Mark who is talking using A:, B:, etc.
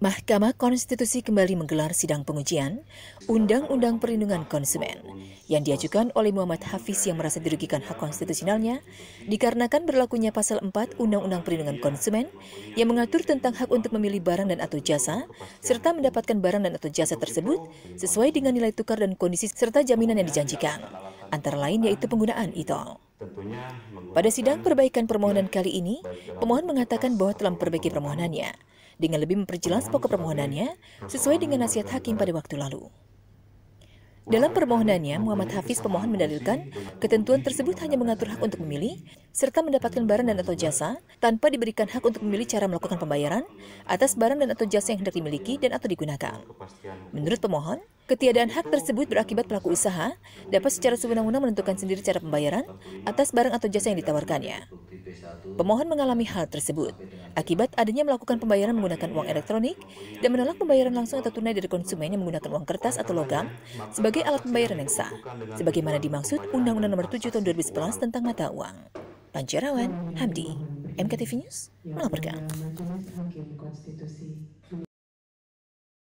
A: Mahkamah Konstitusi kembali menggelar sidang pengujian Undang-Undang Perlindungan Konsumen yang diajukan oleh Muhammad Hafiz yang merasa dirugikan hak konstitusionalnya dikarenakan berlakunya pasal 4 Undang-Undang Perlindungan Konsumen yang mengatur tentang hak untuk memilih barang dan atau jasa serta mendapatkan barang dan atau jasa tersebut sesuai dengan nilai tukar dan kondisi serta jaminan yang dijanjikan antara lain yaitu penggunaan e Pada sidang perbaikan permohonan kali ini, pemohon mengatakan bahwa telah memperbaiki permohonannya dengan lebih memperjelas pokok permohonannya sesuai dengan nasihat hakim pada waktu lalu. Dalam permohonannya, Muhammad Hafiz pemohon mendalilkan ketentuan tersebut hanya mengatur hak untuk memilih serta mendapatkan barang dan atau jasa tanpa diberikan hak untuk memilih cara melakukan pembayaran atas barang dan atau jasa yang hendak dimiliki dan atau digunakan. Menurut pemohon, ketiadaan hak tersebut berakibat pelaku usaha dapat secara sewenang-wenang menentukan sendiri cara pembayaran atas barang atau jasa yang ditawarkannya. Pemohon mengalami hal tersebut akibat adanya melakukan pembayaran menggunakan uang elektronik dan menolak pembayaran langsung atau tunai dari konsumen yang menggunakan uang kertas atau logam sebagai alat pembayaran yang sah, sebagaimana dimaksud Undang-Undang Nomor 7 Tahun 2011 tentang mata uang. Pancerawan, Hamdi, MKTV News melaporkan.